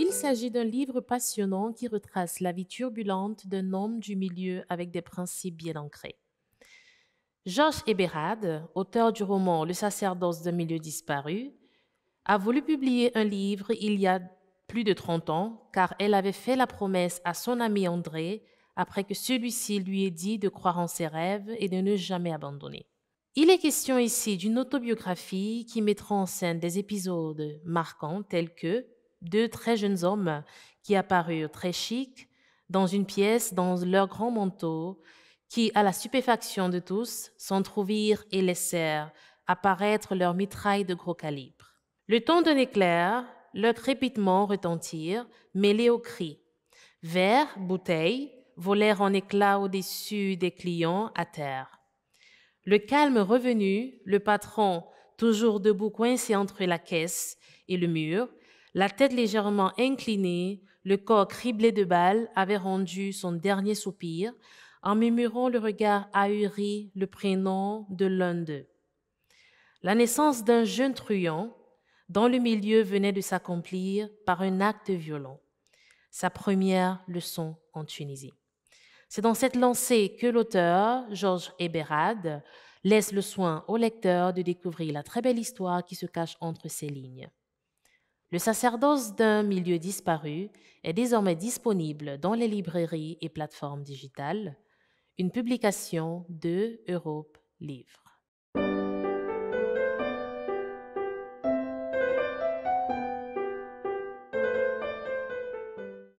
Il s'agit d'un livre passionnant qui retrace la vie turbulente d'un homme du milieu avec des principes bien ancrés. Georges Eberhard, auteur du roman Le sacerdoce d'un milieu disparu, a voulu publier un livre il y a plus de 30 ans, car elle avait fait la promesse à son ami André, après que celui-ci lui ait dit de croire en ses rêves et de ne jamais abandonner. Il est question ici d'une autobiographie qui mettra en scène des épisodes marquants tels que deux très jeunes hommes qui apparurent très chics dans une pièce dans leurs grands manteau qui, à la stupéfaction de tous, s'entrouvirent et laissèrent apparaître leurs mitrailles de gros calibre. Le ton d'un éclair, leurs crépitements retentirent, mêlés aux cris. Verres, bouteilles volèrent en éclats au-dessus des clients à terre. Le calme revenu, le patron, toujours debout coincé entre la caisse et le mur, la tête légèrement inclinée, le corps criblé de balles avait rendu son dernier soupir en murmurant le regard ahuri le prénom de l'un d'eux. La naissance d'un jeune truand dans le milieu venait de s'accomplir par un acte violent, sa première leçon en Tunisie. C'est dans cette lancée que l'auteur, Georges Héberade, laisse le soin au lecteur de découvrir la très belle histoire qui se cache entre ces lignes. Le sacerdoce d'un milieu disparu est désormais disponible dans les librairies et plateformes digitales, une publication de Europe Livre.